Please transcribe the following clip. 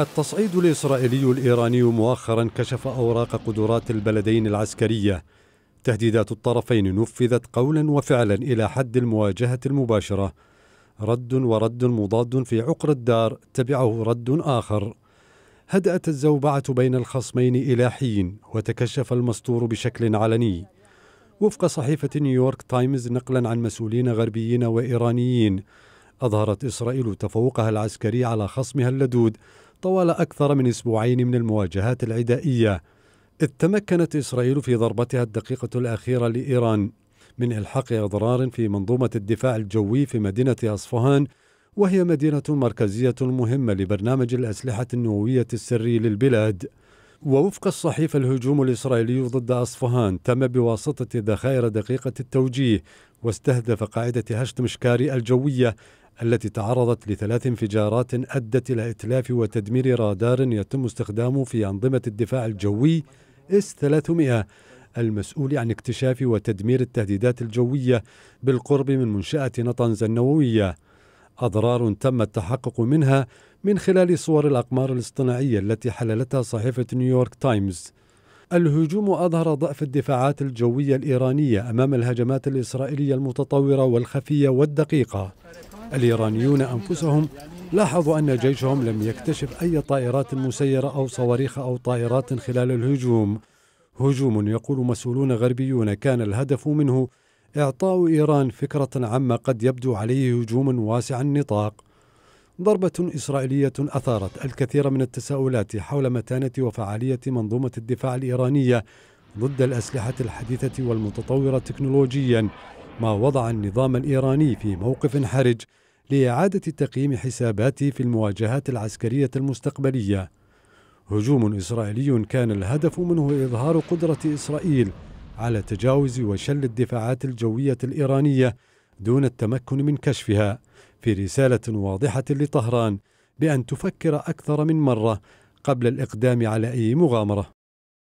التصعيد الإسرائيلي الإيراني مؤخرا كشف أوراق قدرات البلدين العسكرية تهديدات الطرفين نفذت قولا وفعلا إلى حد المواجهة المباشرة رد ورد مضاد في عقر الدار تبعه رد آخر هدأت الزوبعة بين الخصمين إلى حين وتكشف المستور بشكل علني وفق صحيفة نيويورك تايمز نقلا عن مسؤولين غربيين وإيرانيين أظهرت إسرائيل تفوقها العسكري على خصمها اللدود طوال أكثر من أسبوعين من المواجهات العدائية إذ تمكنت إسرائيل في ضربتها الدقيقة الأخيرة لإيران من إلحاق إضرار في منظومة الدفاع الجوي في مدينة أصفهان وهي مدينة مركزية مهمة لبرنامج الأسلحة النووية السري للبلاد ووفق الصحيفة الهجوم الإسرائيلي ضد أصفهان تم بواسطة ذخائر دقيقة التوجيه واستهدف قاعدة هشت مشكاري الجوية التي تعرضت لثلاث انفجارات أدت إلى إتلاف وتدمير رادار يتم استخدامه في أنظمة الدفاع الجوي إس 300 المسؤول عن اكتشاف وتدمير التهديدات الجوية بالقرب من منشأة نطنز النووية أضرار تم التحقق منها من خلال صور الأقمار الاصطناعية التي حللتها صحيفة نيويورك تايمز الهجوم أظهر ضعف الدفاعات الجوية الإيرانية أمام الهجمات الإسرائيلية المتطورة والخفية والدقيقة الإيرانيون أنفسهم لاحظوا أن جيشهم لم يكتشف أي طائرات مسيرة أو صواريخ أو طائرات خلال الهجوم هجوم يقول مسؤولون غربيون كان الهدف منه إعطاء إيران فكرة عما قد يبدو عليه هجوم واسع النطاق ضربة إسرائيلية أثارت الكثير من التساؤلات حول متانة وفعالية منظومة الدفاع الإيرانية ضد الأسلحة الحديثة والمتطورة تكنولوجياً ما وضع النظام الإيراني في موقف حرج لإعادة تقييم حساباته في المواجهات العسكرية المستقبلية. هجوم إسرائيلي كان الهدف منه إظهار قدرة إسرائيل على تجاوز وشل الدفاعات الجوية الإيرانية دون التمكن من كشفها، في رسالة واضحة لطهران بأن تفكر أكثر من مرة قبل الإقدام على أي مغامرة.